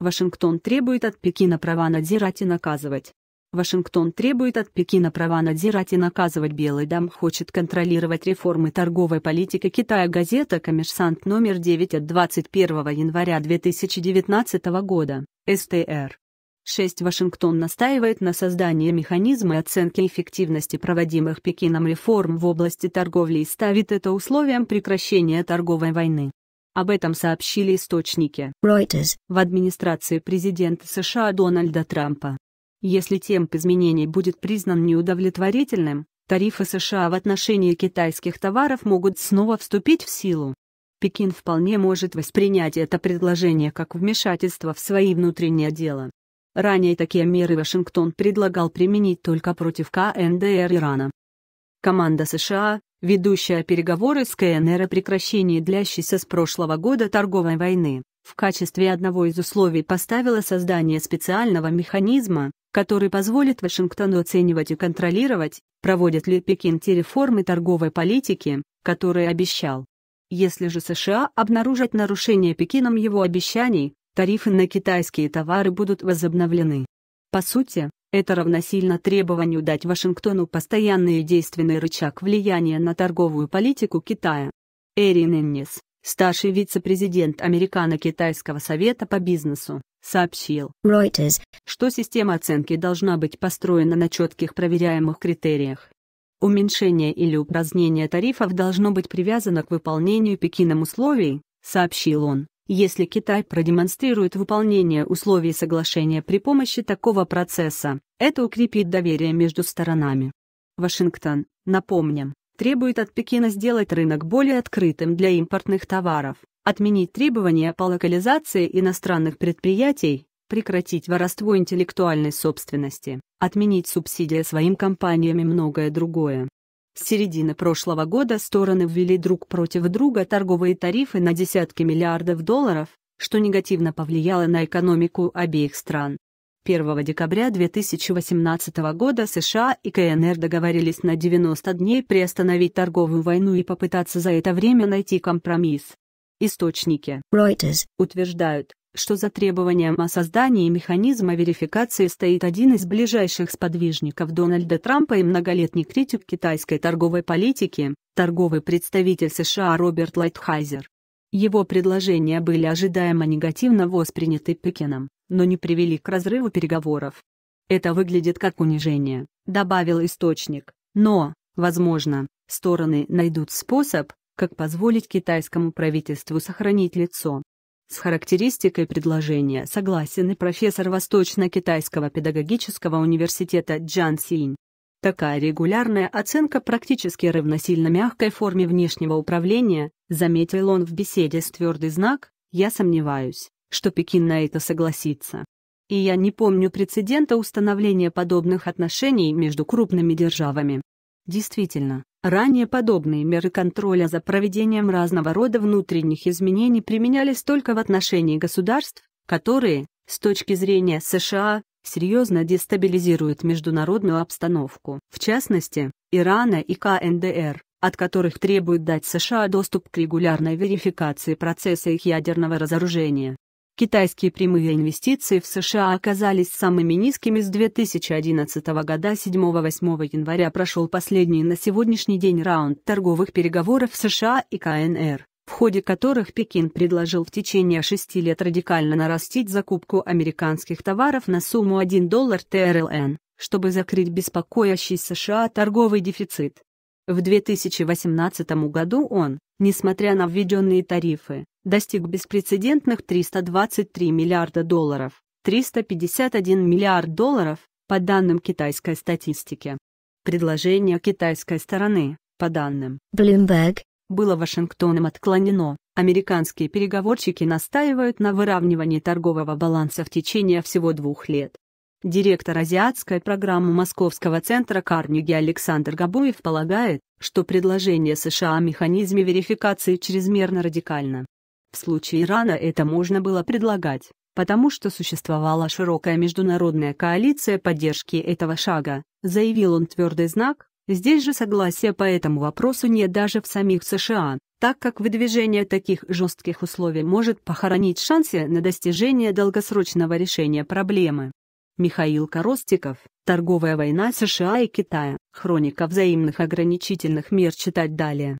Вашингтон требует от Пекина права надзирать и наказывать. Вашингтон требует от Пекина права надзирать и наказывать. Белый дом хочет контролировать реформы торговой политики Китая. Газета «Коммерсант» номер 9 от 21 января 2019 года. СТР. 6. Вашингтон настаивает на создании механизма оценки эффективности проводимых Пекином реформ в области торговли и ставит это условием прекращения торговой войны. Об этом сообщили источники Reuters в администрации президента США Дональда Трампа. Если темп изменений будет признан неудовлетворительным, тарифы США в отношении китайских товаров могут снова вступить в силу. Пекин вполне может воспринять это предложение как вмешательство в свои внутренние дела. Ранее такие меры Вашингтон предлагал применить только против КНДР Ирана. Команда США, ведущая переговоры с КНР о прекращении длящейся с прошлого года торговой войны, в качестве одного из условий поставила создание специального механизма, который позволит Вашингтону оценивать и контролировать, проводит ли Пекин те реформы торговой политики, которые обещал. Если же США обнаружат нарушение Пекином его обещаний, тарифы на китайские товары будут возобновлены. По сути, это равносильно требованию дать Вашингтону постоянный и действенный рычаг влияния на торговую политику Китая. Эрин Эннис, старший вице-президент Американо-Китайского совета по бизнесу, сообщил Reuters, что система оценки должна быть построена на четких проверяемых критериях. Уменьшение или упразднение тарифов должно быть привязано к выполнению Пекином условий, сообщил он если Китай продемонстрирует выполнение условий соглашения при помощи такого процесса. Это укрепит доверие между сторонами. Вашингтон, напомним, требует от Пекина сделать рынок более открытым для импортных товаров, отменить требования по локализации иностранных предприятий, прекратить воровство интеллектуальной собственности, отменить субсидии своим компаниям и многое другое. С середины прошлого года стороны ввели друг против друга торговые тарифы на десятки миллиардов долларов, что негативно повлияло на экономику обеих стран. 1 декабря 2018 года США и КНР договорились на 90 дней приостановить торговую войну и попытаться за это время найти компромисс. Источники Reuters утверждают, что за требованием о создании механизма верификации стоит один из ближайших сподвижников Дональда Трампа и многолетний критик китайской торговой политики, торговый представитель США Роберт Лайтхайзер. Его предложения были ожидаемо негативно восприняты Пекином, но не привели к разрыву переговоров. Это выглядит как унижение, добавил источник, но, возможно, стороны найдут способ, как позволить китайскому правительству сохранить лицо, с характеристикой предложения согласен и профессор Восточно-Китайского педагогического университета Джан Синь. Такая регулярная оценка практически равносильна мягкой форме внешнего управления, заметил он в беседе с твердый знак, я сомневаюсь, что Пекин на это согласится. И я не помню прецедента установления подобных отношений между крупными державами. Действительно, Ранее подобные меры контроля за проведением разного рода внутренних изменений применялись только в отношении государств, которые, с точки зрения США, серьезно дестабилизируют международную обстановку, в частности, Ирана и КНДР, от которых требуют дать США доступ к регулярной верификации процесса их ядерного разоружения. Китайские прямые инвестиции в США оказались самыми низкими с 2011 года 7-8 января прошел последний на сегодняшний день раунд торговых переговоров США и КНР, в ходе которых Пекин предложил в течение шести лет радикально нарастить закупку американских товаров на сумму 1 доллар ТРЛН, чтобы закрыть беспокоящий США торговый дефицит. В 2018 году он, несмотря на введенные тарифы, достиг беспрецедентных 323 миллиарда долларов, 351 миллиард долларов, по данным китайской статистики. Предложение китайской стороны, по данным Bloomberg, было Вашингтоном отклонено. Американские переговорщики настаивают на выравнивании торгового баланса в течение всего двух лет. Директор азиатской программы Московского центра Карнеги Александр Габуев полагает, что предложение США о механизме верификации чрезмерно радикально. В случае Ирана это можно было предлагать, потому что существовала широкая международная коалиция поддержки этого шага, заявил он твердый знак, здесь же согласия по этому вопросу нет даже в самих США, так как выдвижение таких жестких условий может похоронить шансы на достижение долгосрочного решения проблемы. Михаил Коростиков, «Торговая война США и Китая», хроника взаимных ограничительных мер читать далее.